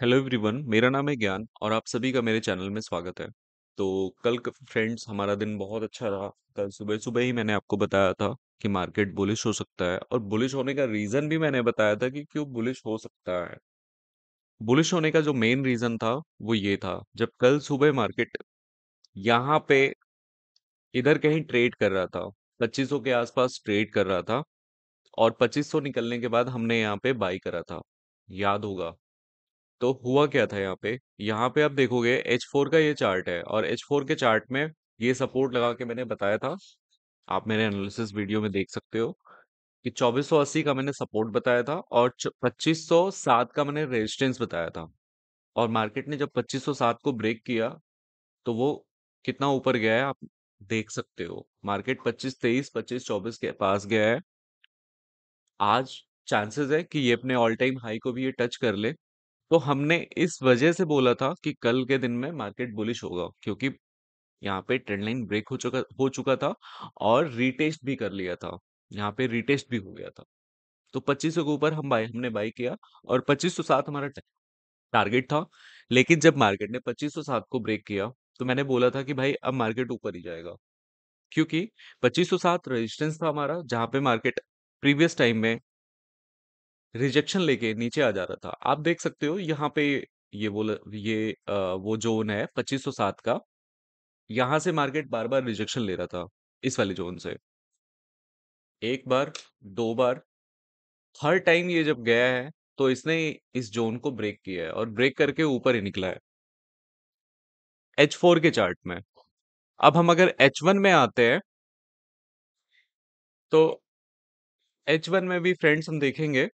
Hello everyone मेरा नाम है ज्ञान और आप सभी का मेरे चैनल में स्वागत है तो कल फ्रेंड्स हमारा दिन बहुत अच्छा रहा कल सुबह सुबह ही मैंने आपको बताया था कि मार्केट बुलिश हो सकता है और बुलिश होने का रीज़न भी मैंने बताया था कि क्यों बुलिश हो सकता है बुलिश होने का जो मेन रीज़न था वो ये था जब कल सुबह मार्केट यहाँ पे इधर कहीं ट्रेड कर रहा था पच्चीस के आसपास ट्रेड कर रहा था और 2500 निकलने के बाद हमने यहाँ पे बाई करा था याद होगा तो हुआ क्या था यहाँ पे यहाँ पे आप देखोगे एच फोर का ये चार्ट है और एच फोर के चार्ट में ये सपोर्ट लगा के मैंने बताया था आप मेरे एनालिसिस वीडियो में देख सकते हो कि 2480 का मैंने सपोर्ट बताया था और 2507 का मैंने रेजिस्टेंस बताया था और मार्केट ने जब 2507 को ब्रेक किया तो वो कितना ऊपर गया है आप देख सकते हो मार्केट 2523 2524 के पास गया है आज चांसेस है कि ये अपने ऑल टाइम हाई को भी ये टच कर ले तो हमने इस वजह से बोला था कि कल के दिन में मार्केट बुलिश होगा क्योंकि यहाँ पे ट्रेंड लाइन ब्रेक हो चुका हो चुका था और रीटेस्ट भी कर लिया था यहाँ पे रीटेस्ट भी हो गया था तो 2500 के ऊपर हम बाई हमने बाई किया और 2507 हमारा टारगेट था लेकिन जब मार्केट ने 2507 को ब्रेक किया तो मैंने बोला था कि भाई अब मार्केट ऊपर ही जाएगा क्योंकि 2507 रेजिस्टेंस था हमारा जहाँ पे मार्केट प्रीवियस टाइम में रिजेक्शन लेके नीचे आ जा रहा था। आप देख सकते हो यहाँ पे ये बोला ये वो ज़ोन है 2507 का। यहां से मार्केट बार-बार रिजेक्शन ले रहा था, इस वाले ज़ोन से। एक बार, दो बार, हर टाइम ये जब गया है, तो इसने इस ज़ोन को ब्रेक किया है और ब्रेक करके ऊपर ही निकला है। एच फोर के चार्ट में। अब हम अगर एच वन में आते हैं तो एच वन में भी फ्रेंड्स हम देखेंगे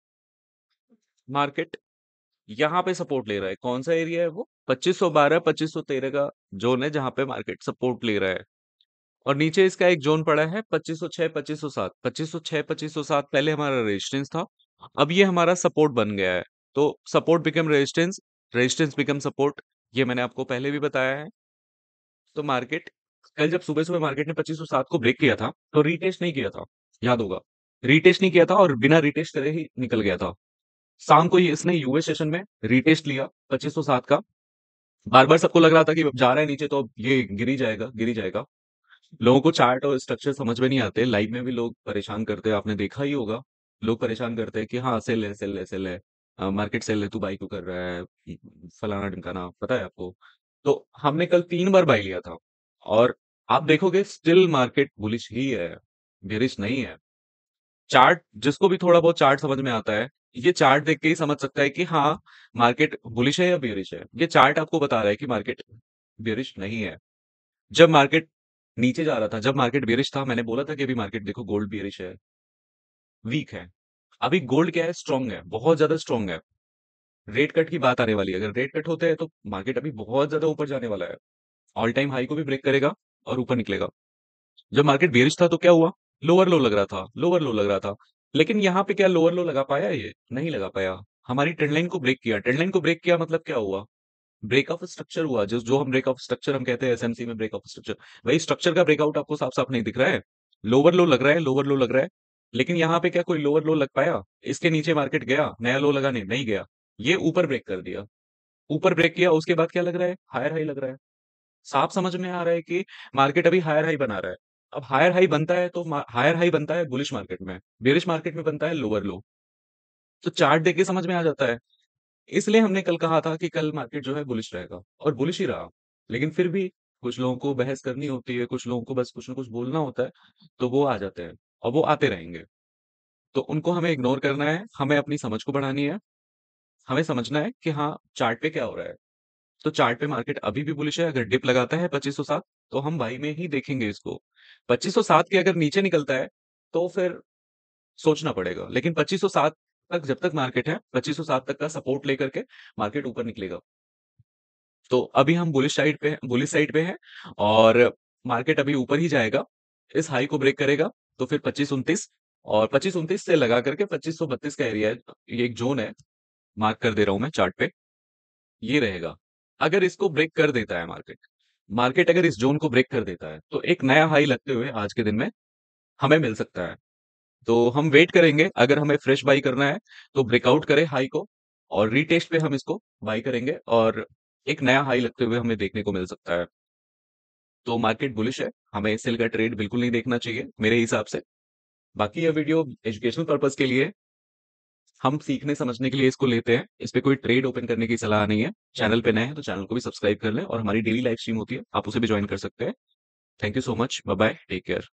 मार्केट यहाँ पे सपोर्ट ले रहा है कौन सा एरिया है वो 2512 2513 का जोन है जहां पे मार्केट सपोर्ट ले रहा है और नीचे इसका एक जोन पड़ा है 2506 2507 2506 2507 पहले हमारा रेजिस्टेंस था अब ये हमारा सपोर्ट बन गया है तो support become resistance resistance become support ये मैंने आपको पहले भी बताया है तो मार्केट कल जब सुबह सुबह मार्केट ने 2507 को ब्रेक किया था तो रिटेस्ट नहीं किया था याद होगा रिटेस्ट नहीं किया था और बिना रिटेस्ट करे ही निकल गया था शाम को ये इसने यूए सेशन में रिटेस्ट लिया सात का बार बार सबको लग रहा था कि अब जा रहा है नीचे तो अब ये गिरी जाएगा गिरी जाएगा लोगों को चार्ट और स्ट्रक्चर समझ में नहीं आते लाइव में भी लोग परेशान करते हैं आपने देखा ही होगा लोग परेशान करते हैं कि हाँ सेल है सेल है सेल है मार्केट सेल है तू बाई क्यों कर रहा है फलाना ढिकाना पता है आपको तो हमने कल तीन बार बाई लिया था और आप देखोगे स्टिल मार्केट बुलिश ही है बिरिश नहीं है चार्ट जिसको भी थोड़ा बहुत चार्ट समझ में आता है ये चार्ट देख के ही समझ सकता है कि हाँ मार्केट बुलिश है या ब्यूरिश है ये चार्ट आपको बता रहा है कि मार्केट ब्यूरिश नहीं है जब मार्केट नीचे जा रहा था जब मार्केट बेरिश था मैंने बोला था कि अभी मार्केट देखो गोल्ड बेरिश है वीक है अभी गोल्ड क्या है स्ट्रांग है बहुत ज्यादा स्ट्रांग है रेट कट की बात आने वाली है अगर रेट कट होते हैं तो मार्केट अभी बहुत ज्यादा ऊपर जाने वाला है ऑल टाइम हाई को भी ब्रेक करेगा और ऊपर निकलेगा जब मार्केट बेरिश था तो क्या हुआ लोअर लो लग रहा था लोअर लो लग रहा था लेकिन यहाँ पे क्या लोअर लो लगा पाया ये नहीं लगा पाया हमारी ट्रेंडलाइन को ब्रेक किया ट्रेंडलाइन को ब्रेक किया मतलब क्या हुआ ब्रेक ऑफ स्ट्रक्चर हुआ जो जो हम ब्रेक ऑफ स्ट्रक्चर हम कहते हैं एसएमसी में ब्रेक ऑफ स्ट्रक्चर वही स्ट्रक्चर का ब्रेकआउट आपको साफ साफ नहीं दिख रहा है लोअर लो लग रहा है लोअर लो लग रहा है लेकिन यहाँ पे क्या कोई लोअर लो लग पाया इसके नीचे मार्केट गया नया लो लगा नहीं नहीं गया ये ऊपर ब्रेक कर दिया ऊपर ब्रेक किया उसके बाद क्या लग रहा है हायर हाई लग रहा है साफ समझ में आ रहा है कि मार्केट अभी हायर हाई बना रहा है अब हायर हाई बनता है तो हायर हाई बनता है बुलिश मार्केट में बेरिश मार्केट में बनता है लोअर लो तो चार्ट देख के समझ में आ जाता है इसलिए हमने कल कहा था कि कल मार्केट जो है बुलिश रहेगा और बुलिश ही रहा लेकिन फिर भी कुछ लोगों को बहस करनी होती है कुछ लोगों को बस कुछ ना कुछ बोलना होता है तो वो आ जाते हैं और वो आते रहेंगे तो उनको हमें इग्नोर करना है हमें अपनी समझ को बढ़ानी है हमें समझना है कि हाँ चार्ट पे क्या हो रहा है तो चार्ट पे मार्केट अभी भी बुलिश है अगर डिप लगाता है पच्चीस सौ सात तो हम भाई में ही देखेंगे इसको 2507 के अगर नीचे निकलता है तो फिर सोचना पड़ेगा लेकिन 2507 तक जब तक मार्केट है 2507 तक का सपोर्ट लेकर के मार्केट ऊपर निकलेगा तो अभी हम बुलिस साइड पे बुलिस साइड पे है और मार्केट अभी ऊपर ही जाएगा इस हाई को ब्रेक करेगा तो फिर पच्चीस उन्तीस और पच्चीस उन्तीस से लगा करके पच्चीस सौ बत्तीस का एरिया ये एक जोन है मार्क कर दे रहा हूं मैं चार्ट पे ये रहेगा अगर इसको ब्रेक कर देता है मार्केट मार्केट अगर इस जोन को ब्रेक कर देता है तो एक नया हाई लगते हुए आज के दिन में हमें मिल सकता है तो हम वेट करेंगे अगर हमें फ्रेश बाई करना है तो ब्रेकआउट करें हाई को और रीटेस्ट पे हम इसको बाई करेंगे और एक नया हाई लगते हुए हमें देखने को मिल सकता है तो मार्केट बुलिश है हमें सेल का ट्रेड बिल्कुल नहीं देखना चाहिए मेरे हिसाब से बाकी यह वीडियो एजुकेशनल पर्पज के लिए हम सीखने समझने के लिए इसको लेते हैं इस पर कोई ट्रेड ओपन करने की सलाह नहीं है चैनल पे नए हैं तो चैनल को भी सब्सक्राइब कर लें और हमारी डेली लाइव स्ट्रीम होती है आप उसे भी ज्वाइन कर सकते हैं thank you so much bye take care